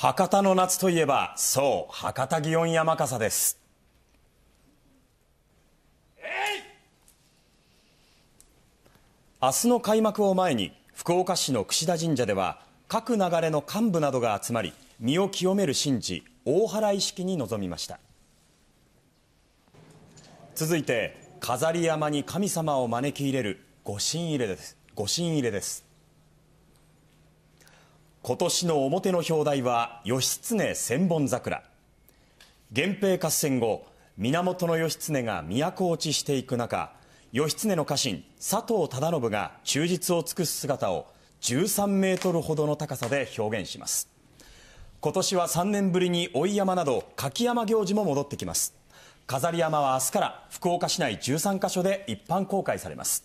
博多の夏といえばそう博多祇園山笠です明日の開幕を前に福岡市の櫛田神社では各流れの幹部などが集まり身を清める神事大祓い式に臨みました続いて飾り山に神様を招き入れる御神入れです御神入れです今年の表の表題は義経千本桜源平合戦後源義経が都落ちしていく中義経の家臣佐藤忠信が忠実を尽くす姿を13メートルほどの高さで表現します今年は3年ぶりに追山など柿山行事も戻ってきます飾り山は明日から福岡市内13カ所で一般公開されます